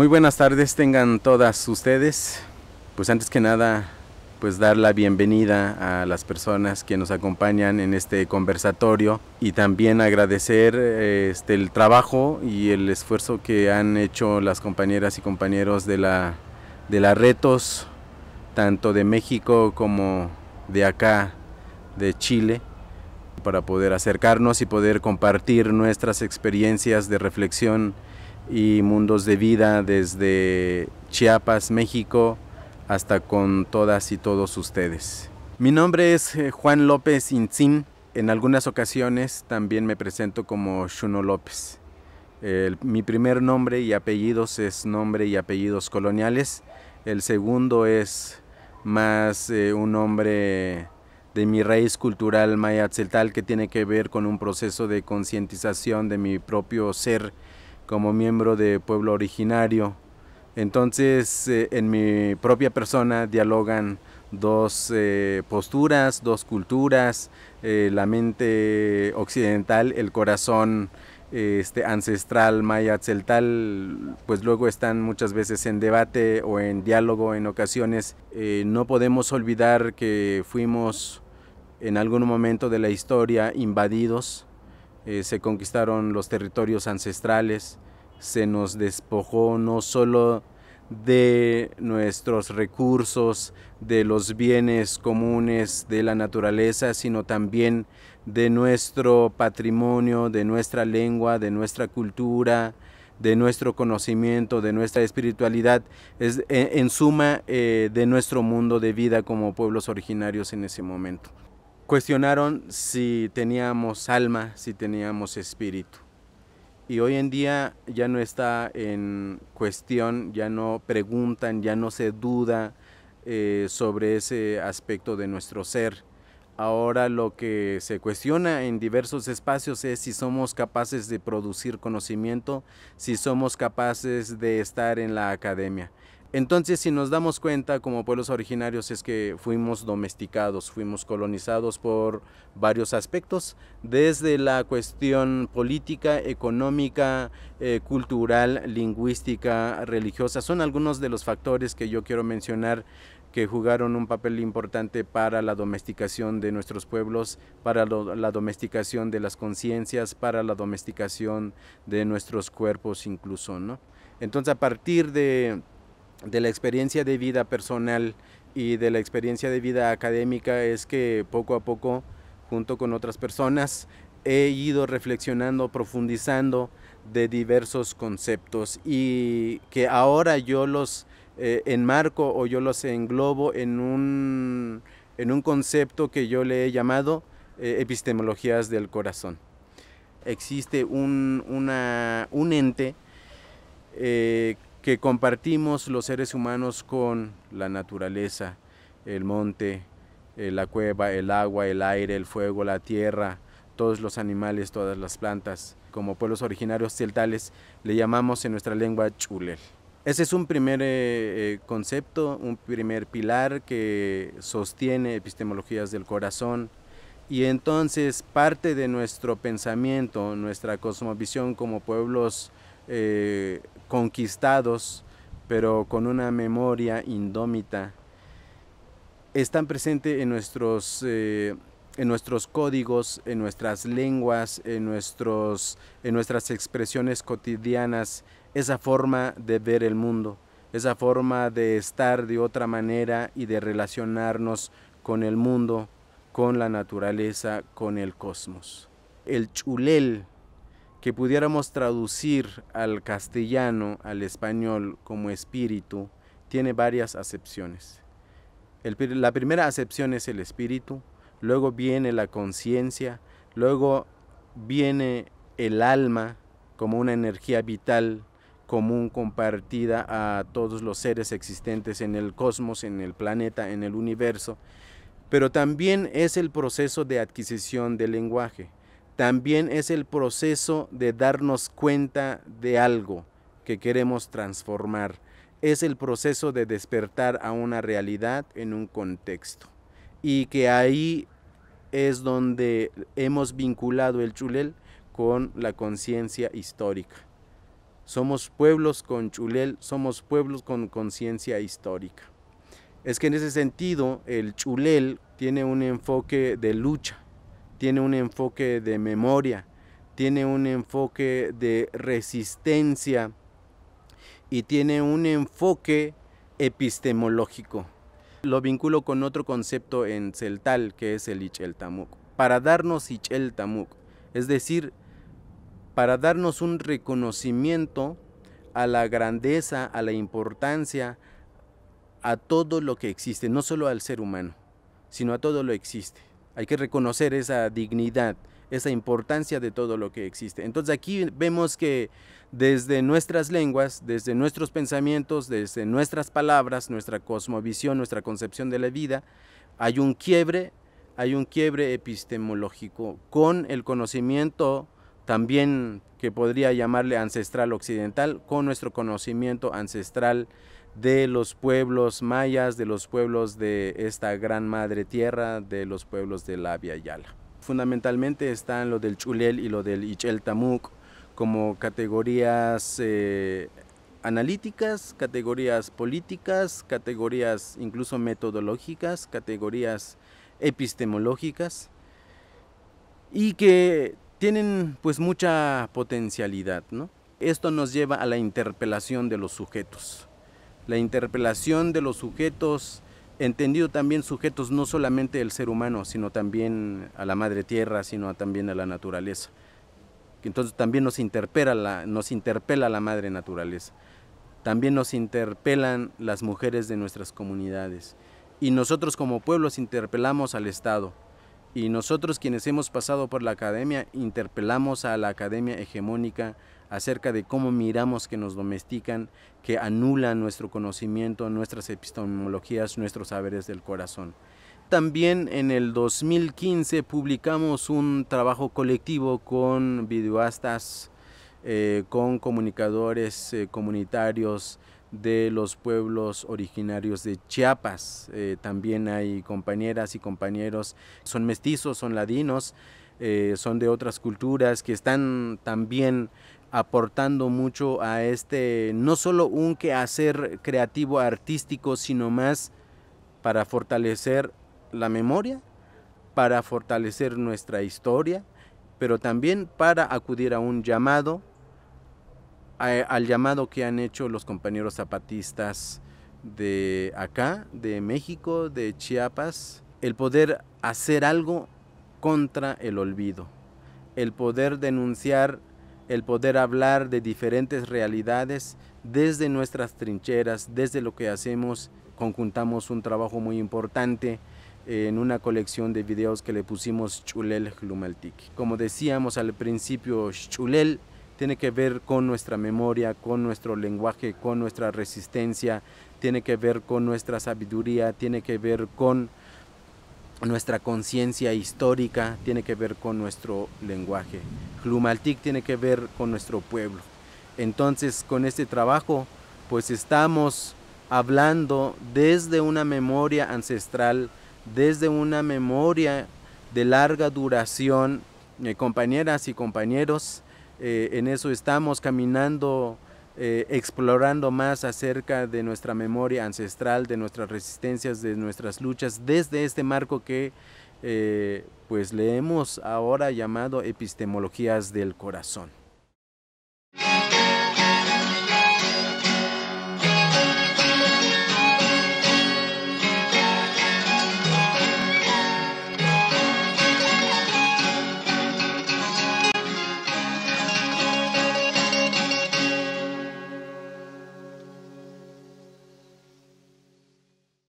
Muy buenas tardes tengan todas ustedes. Pues antes que nada, pues dar la bienvenida a las personas que nos acompañan en este conversatorio y también agradecer este, el trabajo y el esfuerzo que han hecho las compañeras y compañeros de la, de la Retos, tanto de México como de acá, de Chile, para poder acercarnos y poder compartir nuestras experiencias de reflexión y mundos de vida desde Chiapas, México, hasta con todas y todos ustedes. Mi nombre es eh, Juan López Inzín. En algunas ocasiones también me presento como Shuno López. mi primer nombre y apellidos es nombre y apellidos coloniales. El segundo es más eh, un nombre de mi raíz cultural maya tzeltal que tiene que ver con un proceso de concientización de mi propio ser como miembro de pueblo originario. Entonces eh, en mi propia persona dialogan dos eh, posturas, dos culturas, eh, la mente occidental, el corazón este, ancestral maya tzeltal, pues luego están muchas veces en debate o en diálogo en ocasiones. no podemos olvidar que fuimos en algún momento de la historia invadidos eh, se conquistaron los territorios ancestrales, se nos despojó no solo de nuestros recursos, de los bienes comunes de la naturaleza, sino también de nuestro patrimonio, de nuestra lengua, de nuestra cultura, de nuestro conocimiento, de nuestra espiritualidad, e, en, suma eh, de nuestro mundo de vida como pueblos originarios en ese momento cuestionaron si teníamos alma, si teníamos espíritu. Y hoy en día ya no está en cuestión, ya no preguntan, ya no se duda eh, sobre ese aspecto de nuestro ser. Ahora lo que se cuestiona en diversos espacios es si somos capaces de producir conocimiento, si somos capaces de estar en la academia. Entonces, si nos damos cuenta como pueblos originarios es que fuimos domesticados, fuimos colonizados por varios aspectos, desde la cuestión política, económica, eh, cultural, lingüística, religiosa. Son algunos de los factores que yo quiero mencionar que jugaron un papel importante para la domesticación de nuestros pueblos, para la domesticación de las conciencias, para la domesticación de nuestros cuerpos incluso, ¿no? Entonces, a partir de de la experiencia de vida personal y de la experiencia de vida académica es que poco a poco, junto con otras personas, he ido reflexionando, profundizando de diversos conceptos y que ahora yo los eh, enmarco o yo los englobo en un, en un concepto que yo le he llamado eh, epistemologías del corazón. Existe un, una, un ente eh, que compartimos los seres humanos con la naturaleza, el monte, eh, la cueva, el agua, el aire, el fuego, la tierra, todos los animales, todas las plantas. Como pueblos originarios celtales le llamamos en nuestra lengua chulel. Ese es un primer eh, eh, concepto, un primer pilar que sostiene epistemologías del corazón. Y entonces parte de nuestro pensamiento, nuestra cosmovisión como pueblos eh, conquistados, pero con una memoria indómita, están presentes en nuestros, eh, en nuestros códigos, en nuestras lenguas, en, nuestros, en nuestras expresiones cotidianas, esa forma de ver el mundo, esa forma de estar de otra manera y de relacionarnos con el mundo, con la naturaleza, con el cosmos. El chulel que pudiéramos traducir al castellano, al español, como espíritu, tiene varias acepciones. la primera acepción es el espíritu, luego viene la conciencia, luego viene el alma como una energía vital común compartida a todos los seres existentes en el cosmos, en el planeta, en el universo, pero también es el proceso de adquisición del lenguaje también es el proceso de darnos cuenta de algo que queremos transformar. Es el proceso de despertar a una realidad en un contexto. Y que ahí es donde hemos vinculado el chulel con la conciencia histórica. Somos pueblos con chulel, somos pueblos con conciencia histórica. Es que en ese sentido el chulel tiene un enfoque de lucha, tiene un enfoque de memoria, tiene un enfoque de resistencia y tiene un enfoque epistemológico. Lo vinculo con otro concepto en Celtal que es el Icheltamuk. Para darnos Icheltamuk, es decir, para darnos un reconocimiento a la grandeza, a la importancia, a todo lo que existe, no solo al ser humano, sino a todo lo que existe. Hay que reconocer esa dignidad, esa importancia de todo lo que existe. Entonces aquí vemos que desde nuestras lenguas, desde nuestros pensamientos, desde nuestras palabras, nuestra cosmovisión, nuestra concepción de la vida, hay un quiebre, hay un quiebre epistemológico con el conocimiento también que podría llamarle ancestral occidental, con nuestro conocimiento ancestral de los pueblos mayas, de los pueblos de esta gran madre tierra, de los pueblos de la Via Yala. Fundamentalmente están lo del Chulel y lo del Ichel Tamuk como categorías eh, analíticas, categorías políticas, categorías incluso metodológicas, categorías epistemológicas y que tienen pues mucha potencialidad, Esto nos lleva a la interpelación de los sujetos la interpelación de los sujetos, entendido también sujetos no solamente del ser humano, sino también a la madre tierra, sino también a la naturaleza. Entonces también nos interpela la, nos interpela la madre naturaleza. También nos interpelan las mujeres de nuestras comunidades. Y nosotros como pueblos interpelamos al Estado. Y nosotros quienes hemos pasado por la academia interpelamos a la academia hegemónica, acerca de cómo miramos que nos domestican, que anulan nuestro conocimiento, nuestras epistemologías, nuestros saberes del corazón. También en el 2015 publicamos un trabajo colectivo con videoastas, eh, con comunicadores eh, comunitarios de los pueblos originarios de Chiapas. Eh, también hay compañeras y compañeros, son mestizos, son ladinos, son de otras culturas que están también aportando mucho a este, no solo un quehacer creativo artístico, sino más para fortalecer la memoria, para fortalecer nuestra historia, pero también para acudir a un llamado, al llamado que han hecho los compañeros zapatistas de acá, de México, de Chiapas, el poder hacer algo contra el olvido, el poder denunciar el poder hablar de diferentes realidades desde nuestras trincheras, desde lo que hacemos, conjuntamos un trabajo muy importante eh, en una colección de videos que le pusimos Chulel Glumaltik. Como decíamos al principio, Chulel tiene que ver con nuestra memoria, con nuestro lenguaje, con nuestra resistencia, tiene que ver con nuestra sabiduría, tiene que ver con nuestra conciencia histórica, tiene que ver con nuestro lenguaje. Lumaltic tiene que ver con nuestro pueblo. Entonces, con este trabajo, pues estamos hablando desde una memoria ancestral, desde una memoria de larga duración. Eh, compañeras y compañeros, eh, en eso estamos caminando, eh, explorando más acerca de nuestra memoria ancestral, de nuestras resistencias, de nuestras luchas, desde este marco que eh, pues le hemos ahora llamado epistemologías del corazón.